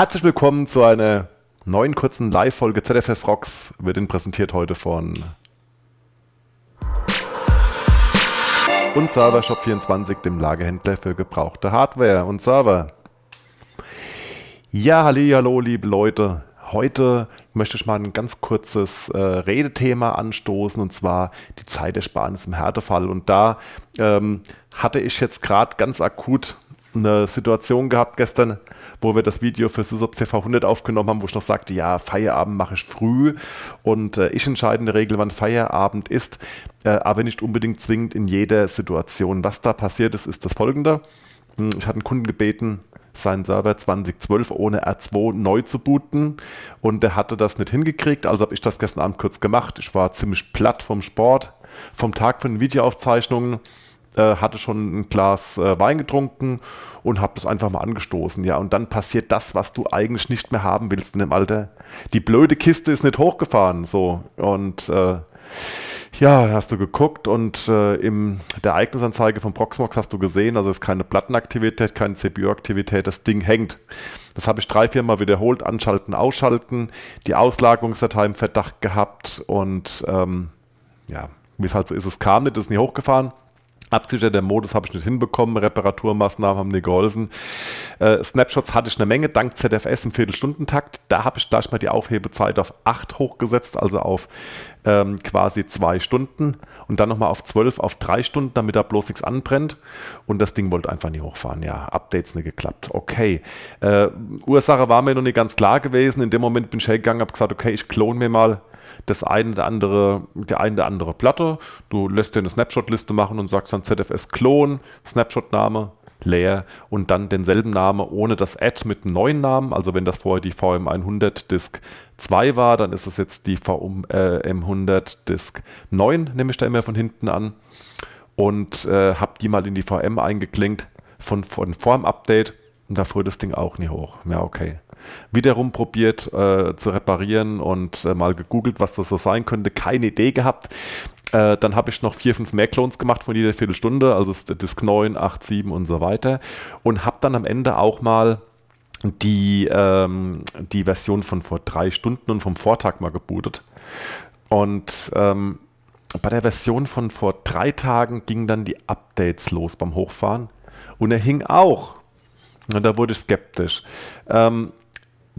Herzlich willkommen zu einer neuen kurzen Live-Folge ZFS Rocks. Wird Ihnen präsentiert heute von und Server Shop 24 dem Lagerhändler für gebrauchte Hardware und Server. Ja, halli, hallo, liebe Leute. Heute möchte ich mal ein ganz kurzes äh, Redethema anstoßen und zwar die Zeitersparnis im Härtefall. Und da ähm, hatte ich jetzt gerade ganz akut eine Situation gehabt gestern, wo wir das Video für SysOp CV 100 aufgenommen haben, wo ich noch sagte, ja, Feierabend mache ich früh und äh, ich entscheide in der Regel, wann Feierabend ist, äh, aber nicht unbedingt zwingend in jeder Situation. Was da passiert ist, ist das folgende. Hm, ich hatte einen Kunden gebeten, seinen Server 2012 ohne R2 neu zu booten und er hatte das nicht hingekriegt, also habe ich das gestern Abend kurz gemacht. Ich war ziemlich platt vom Sport, vom Tag von den Videoaufzeichnungen äh, hatte schon ein Glas äh, Wein getrunken und habe das einfach mal angestoßen. Ja, und dann passiert das, was du eigentlich nicht mehr haben willst in dem Alter. Die blöde Kiste ist nicht hochgefahren, so. Und äh, ja, hast du geguckt und äh, in der Ereignisanzeige von Proxmox hast du gesehen, also es ist keine Plattenaktivität, keine CPU-Aktivität, das Ding hängt. Das habe ich drei, vier Mal wiederholt, anschalten, ausschalten, die Auslagungsdatei im Verdacht gehabt und ähm, ja, wie es halt so ist, es kam nicht, es ist nie hochgefahren. Absichern der Modus habe ich nicht hinbekommen, Reparaturmaßnahmen haben mir geholfen. Äh, Snapshots hatte ich eine Menge, dank ZFS im Viertelstundentakt. Da habe ich gleich mal die Aufhebezeit auf 8 hochgesetzt, also auf ähm, quasi 2 Stunden. Und dann nochmal auf 12, auf 3 Stunden, damit da bloß nichts anbrennt. Und das Ding wollte einfach nie hochfahren. Ja, Updates nicht geklappt. Okay. Äh, Ursache war mir noch nicht ganz klar gewesen. In dem Moment bin ich hergegangen, habe gesagt, okay, ich klone mir mal das eine oder andere, der eine oder andere Platte. Du lässt dir eine Snapshot-Liste machen und sagst dann ZFS-Klon, Snapshot-Name, leer und dann denselben Name ohne das Add mit einem neuen Namen. Also wenn das vorher die VM100 Disk 2 war, dann ist es jetzt die VM100 Disk 9, nehme ich da immer von hinten an. Und äh, habe die mal in die VM eingeklinkt von, von dem update und da fuhr das Ding auch nie hoch. Ja, okay wiederum probiert äh, zu reparieren und äh, mal gegoogelt, was das so sein könnte. Keine Idee gehabt. Äh, dann habe ich noch vier, fünf mehr Clones gemacht von jeder Viertelstunde, also Disk 9, 8, 7 und so weiter. Und habe dann am Ende auch mal die, ähm, die Version von vor drei Stunden und vom Vortag mal gebootet. Und ähm, bei der Version von vor drei Tagen gingen dann die Updates los beim Hochfahren. Und er hing auch. Und da wurde ich skeptisch. Ähm,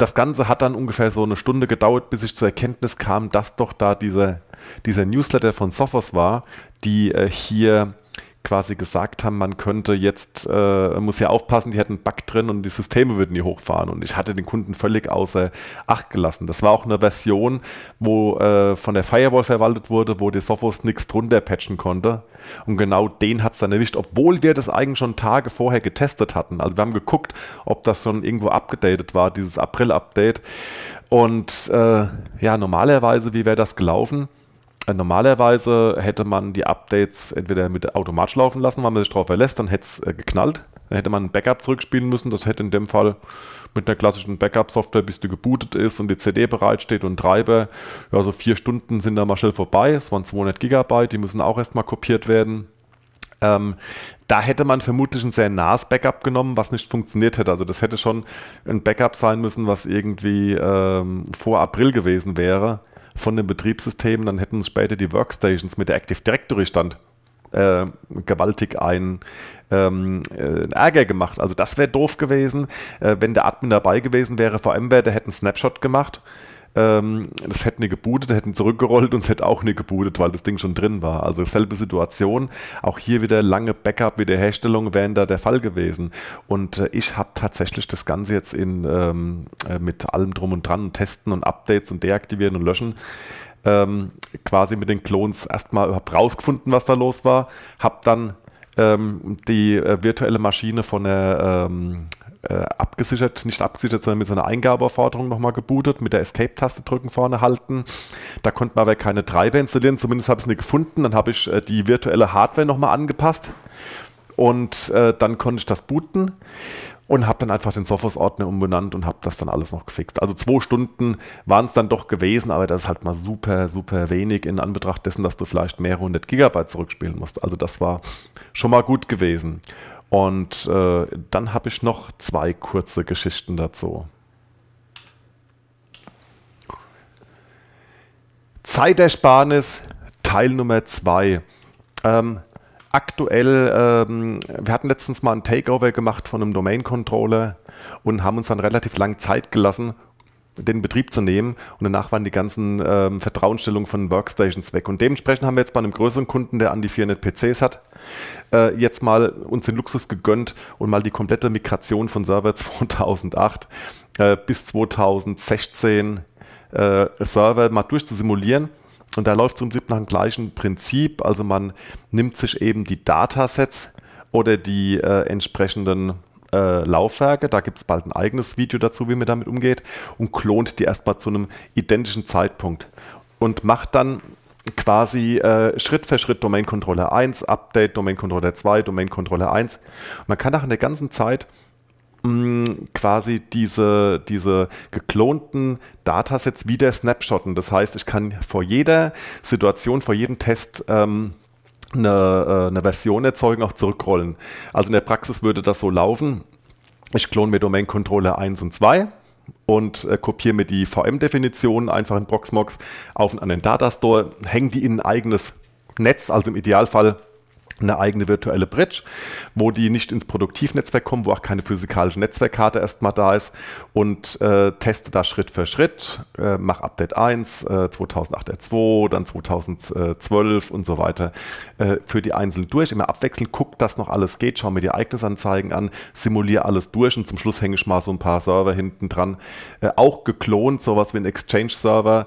das Ganze hat dann ungefähr so eine Stunde gedauert, bis ich zur Erkenntnis kam, dass doch da diese, dieser Newsletter von Sophos war, die äh, hier quasi gesagt haben, man könnte jetzt, äh, muss ja aufpassen, die hätten einen Bug drin und die Systeme würden nie hochfahren. Und ich hatte den Kunden völlig außer Acht gelassen. Das war auch eine Version, wo äh, von der Firewall verwaltet wurde, wo die Sophos nichts drunter patchen konnte. Und genau den hat es dann erwischt, obwohl wir das eigentlich schon Tage vorher getestet hatten. Also wir haben geguckt, ob das schon irgendwo abgedatet war, dieses April-Update. Und äh, ja, normalerweise, wie wäre das gelaufen? Äh, normalerweise hätte man die Updates entweder mit automatisch laufen lassen, weil man sich drauf verlässt, dann hätte es äh, geknallt. Dann hätte man ein Backup zurückspielen müssen. Das hätte in dem Fall mit einer klassischen Backup-Software, bis die gebootet ist und die CD bereitsteht und Treiber, ja, so vier Stunden sind da mal schnell vorbei. Es waren 200 Gigabyte, die müssen auch erstmal kopiert werden. Ähm, da hätte man vermutlich ein sehr nahes Backup genommen, was nicht funktioniert hätte. Also das hätte schon ein Backup sein müssen, was irgendwie ähm, vor April gewesen wäre von den Betriebssystemen, dann hätten später die Workstations mit der Active Directory stand. Äh, gewaltig einen ähm, äh, Ärger gemacht. Also das wäre doof gewesen, äh, wenn der Admin dabei gewesen wäre. VMware, der hätte einen Snapshot gemacht ähm, das hätte nicht gebootet, hätten zurückgerollt und es hätte auch nicht gebootet, weil das Ding schon drin war. Also selbe Situation. Auch hier wieder lange Backup, Wiederherstellung wären da der Fall gewesen. Und äh, ich habe tatsächlich das Ganze jetzt in, ähm, äh, mit allem drum und dran, und testen und Updates und deaktivieren und löschen ähm, quasi mit den Clones erstmal hab rausgefunden, was da los war, habe dann ähm, die äh, virtuelle Maschine von der ähm, äh, abgesichert, nicht abgesichert, sondern mit so einer Eingabeaufforderung nochmal gebootet, mit der Escape-Taste drücken, vorne halten. Da konnte man aber keine Treiber installieren, zumindest habe ich es nicht gefunden. Dann habe ich äh, die virtuelle Hardware nochmal angepasst und äh, dann konnte ich das booten und habe dann einfach den Software-Ordner umbenannt und habe das dann alles noch gefixt. Also zwei Stunden waren es dann doch gewesen, aber das ist halt mal super, super wenig in Anbetracht dessen, dass du vielleicht mehrere hundert Gigabyte zurückspielen musst. Also das war schon mal gut gewesen. Und äh, dann habe ich noch zwei kurze Geschichten dazu. Zeitersparnis, Teil Nummer 2. Ähm, aktuell, ähm, wir hatten letztens mal ein Takeover gemacht von einem Domain-Controller und haben uns dann relativ lange Zeit gelassen, den Betrieb zu nehmen und danach waren die ganzen ähm, Vertrauensstellungen von Workstations weg. Und dementsprechend haben wir jetzt bei einem größeren Kunden, der an die 400 PCs hat, äh, jetzt mal uns den Luxus gegönnt und mal die komplette Migration von Server 2008 äh, bis 2016 äh, Server mal durchzusimulieren. Und da läuft es im Prinzip nach dem gleichen Prinzip. Also man nimmt sich eben die Datasets oder die äh, entsprechenden äh, Laufwerke. Da gibt es bald ein eigenes Video dazu, wie man damit umgeht. Und klont die erstmal zu einem identischen Zeitpunkt. Und macht dann quasi äh, Schritt für Schritt Domain Controller 1, Update, Domain Controller 2, Domain Controller 1. man kann nach einer ganzen Zeit mm, quasi diese, diese geklonten Datasets wieder snapshotten. Das heißt, ich kann vor jeder Situation, vor jedem Test ähm, eine, äh, eine Version erzeugen, auch zurückrollen. Also in der Praxis würde das so laufen. Ich klone mir Domain Controller 1 und 2 und äh, kopiere mir die VM-Definitionen einfach in Proxmox auf und an den Datastore, hänge die in ein eigenes Netz, also im Idealfall eine eigene virtuelle Bridge, wo die nicht ins Produktivnetzwerk kommen, wo auch keine physikalische Netzwerkkarte erstmal da ist und äh, teste da Schritt für Schritt, äh, mach Update 1, äh, 2008 R2, dann 2012 und so weiter äh, für die Einzelnen durch, immer abwechselnd, guck, dass noch alles geht, schau mir die Ereignisanzeigen an, simuliere alles durch und zum Schluss hänge ich mal so ein paar Server hinten dran, äh, auch geklont, sowas wie ein Exchange-Server,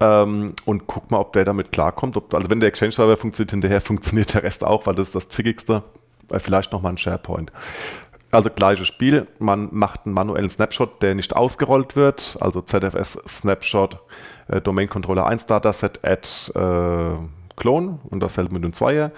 ähm, und guck mal, ob der damit klarkommt. Ob, also wenn der Exchange-Server funktioniert, hinterher funktioniert der Rest auch, weil das ist das zickigste. Äh, vielleicht nochmal ein SharePoint. Also gleiches Spiel, man macht einen manuellen Snapshot, der nicht ausgerollt wird, also ZFS Snapshot äh, Domain Controller 1 Dataset add äh, Clone und dasselbe mit dem Zweier.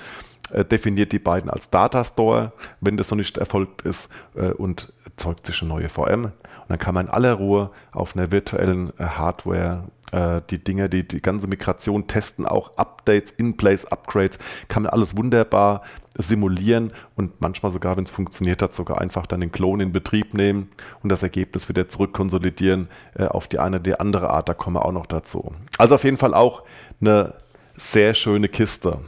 äh, definiert die beiden als Datastore, wenn das noch nicht erfolgt ist äh, und erzeugt sich eine neue VM. Und dann kann man in aller Ruhe auf einer virtuellen äh, Hardware äh, die Dinge, die, die ganze Migration testen, auch Updates, In-Place, Upgrades, kann man alles wunderbar simulieren und manchmal sogar, wenn es funktioniert hat, sogar einfach dann den Klon in Betrieb nehmen und das Ergebnis wieder zurückkonsolidieren äh, auf die eine oder die andere Art. Da kommen wir auch noch dazu. Also auf jeden Fall auch eine sehr schöne Kiste.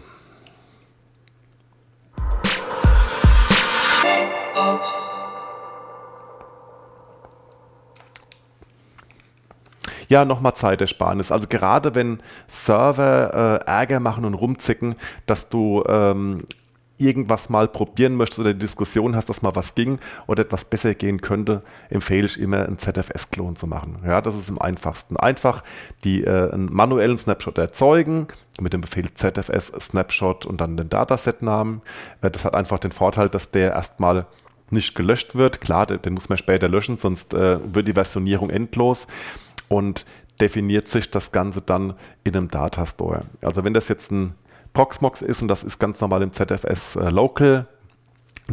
ja, nochmal Zeitersparnis. Also gerade wenn Server äh, Ärger machen und rumzicken, dass du ähm, irgendwas mal probieren möchtest oder die Diskussion hast, dass mal was ging oder etwas besser gehen könnte, empfehle ich immer, einen ZFS-Klon zu machen. Ja, das ist am einfachsten. Einfach die, äh, einen manuellen Snapshot erzeugen mit dem Befehl ZFS Snapshot und dann den Dataset-Namen. Äh, das hat einfach den Vorteil, dass der erstmal nicht gelöscht wird. Klar, den, den muss man später löschen, sonst äh, wird die Versionierung endlos und definiert sich das Ganze dann in einem Datastore. Also wenn das jetzt ein Proxmox ist und das ist ganz normal im ZFS äh, Local,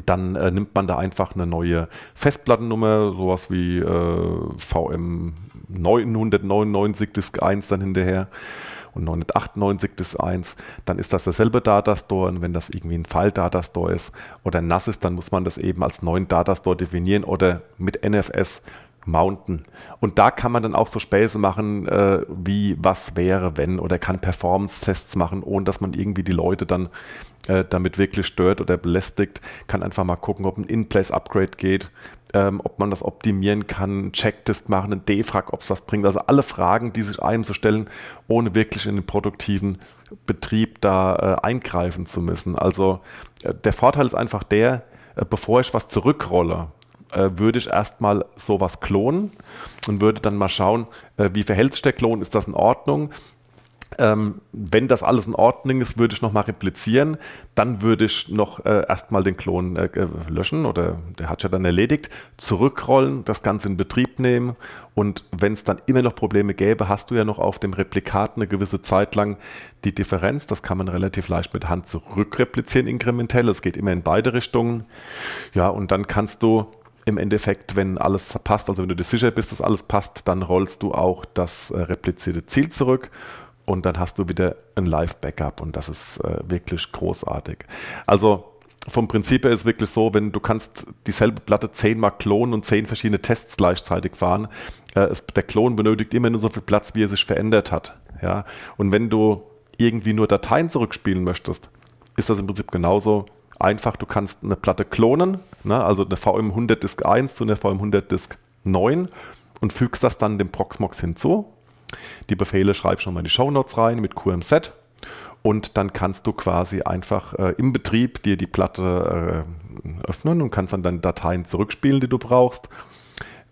dann äh, nimmt man da einfach eine neue Festplattennummer, sowas wie äh, VM 999 Disk 1 dann hinterher und 998 Disk 1, dann ist das derselbe Datastore und wenn das irgendwie ein Fall-Datastore ist oder nass ist, dann muss man das eben als neuen Datastore definieren oder mit NFS Mountain. Und da kann man dann auch so Späße machen, äh, wie was wäre, wenn, oder kann Performance-Tests machen, ohne dass man irgendwie die Leute dann äh, damit wirklich stört oder belästigt. Kann einfach mal gucken, ob ein In-Place-Upgrade geht, ähm, ob man das optimieren kann, einen Checktest machen, einen Defrag, ob es was bringt. Also alle Fragen, die sich einem so stellen, ohne wirklich in den produktiven Betrieb da äh, eingreifen zu müssen. Also äh, der Vorteil ist einfach der, äh, bevor ich was zurückrolle, äh, würde ich erstmal sowas klonen und würde dann mal schauen, äh, wie verhält sich der Klon, ist das in Ordnung? Ähm, wenn das alles in Ordnung ist, würde ich nochmal replizieren. Dann würde ich noch äh, erstmal den Klon äh, äh, löschen oder der hat ja dann erledigt, zurückrollen, das Ganze in Betrieb nehmen und wenn es dann immer noch Probleme gäbe, hast du ja noch auf dem Replikat eine gewisse Zeit lang die Differenz. Das kann man relativ leicht mit Hand zurückreplizieren, inkrementell. Es geht immer in beide Richtungen. Ja, und dann kannst du im Endeffekt, wenn alles passt, also wenn du dir sicher bist, dass alles passt, dann rollst du auch das äh, replizierte Ziel zurück und dann hast du wieder ein Live-Backup und das ist äh, wirklich großartig. Also vom Prinzip her ist es wirklich so, wenn du kannst dieselbe Platte zehnmal klonen und zehn verschiedene Tests gleichzeitig fahren, äh, es, der Klon benötigt immer nur so viel Platz, wie er sich verändert hat. Ja? Und wenn du irgendwie nur Dateien zurückspielen möchtest, ist das im Prinzip genauso einfach. Du kannst eine Platte klonen, Ne? Also eine VM100 Disk 1 zu einer VM100 Disk 9 und fügst das dann dem Proxmox hinzu. Die Befehle schreib schon mal in die Show Notes rein mit QMZ und dann kannst du quasi einfach äh, im Betrieb dir die Platte äh, öffnen und kannst dann deine Dateien zurückspielen, die du brauchst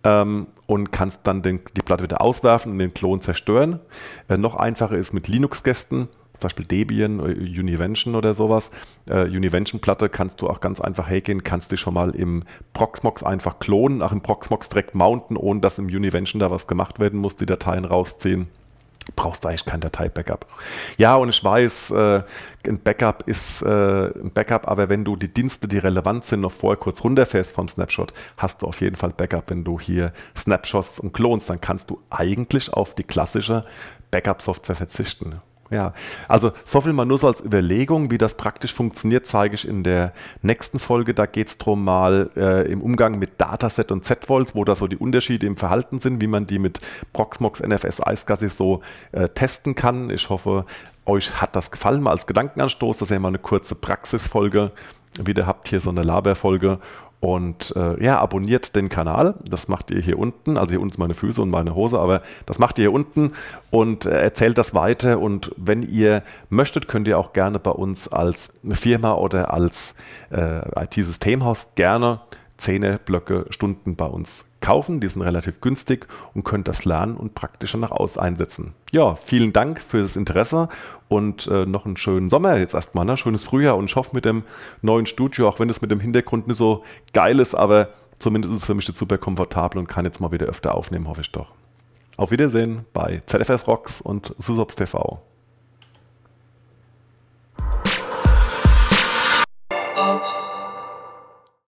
ähm, und kannst dann den, die Platte wieder auswerfen und den Klon zerstören. Äh, noch einfacher ist mit Linux-Gästen zum Beispiel Debian, äh, Univention oder sowas. Äh, Univention-Platte kannst du auch ganz einfach hergehen, kannst du schon mal im Proxmox einfach klonen, auch im Proxmox direkt mounten, ohne dass im Univention da was gemacht werden muss, die Dateien rausziehen. Brauchst du eigentlich kein Datei-Backup. Ja, und ich weiß, äh, ein Backup ist äh, ein Backup, aber wenn du die Dienste, die relevant sind, noch vorher kurz runterfährst vom Snapshot, hast du auf jeden Fall Backup. Wenn du hier Snapshots und klonst, dann kannst du eigentlich auf die klassische Backup-Software verzichten. Ja, also so viel mal nur so als Überlegung, wie das praktisch funktioniert, zeige ich in der nächsten Folge. Da geht es darum, mal äh, im Umgang mit Dataset und Z-Volts, wo da so die Unterschiede im Verhalten sind, wie man die mit Proxmox, NFS, Eisgasse so äh, testen kann. Ich hoffe, euch hat das gefallen, mal als Gedankenanstoß. Das ist ja mal eine kurze Praxisfolge wieder habt hier so eine Laberfolge. Und äh, ja, abonniert den Kanal. Das macht ihr hier unten. Also hier unten meine Füße und meine Hose, aber das macht ihr hier unten und äh, erzählt das weiter. Und wenn ihr möchtet, könnt ihr auch gerne bei uns als Firma oder als äh, IT-Systemhaus gerne Zehnerblöcke Stunden bei uns kaufen. Die sind relativ günstig und könnt das lernen und praktisch danach aus einsetzen. Ja, vielen Dank für das Interesse und äh, noch einen schönen Sommer jetzt erstmal, ne? schönes Frühjahr und ich hoffe mit dem neuen Studio, auch wenn es mit dem Hintergrund nicht so geil ist, aber zumindest ist es für mich jetzt super komfortabel und kann jetzt mal wieder öfter aufnehmen, hoffe ich doch. Auf Wiedersehen bei ZFS Rocks und SUSOPS TV.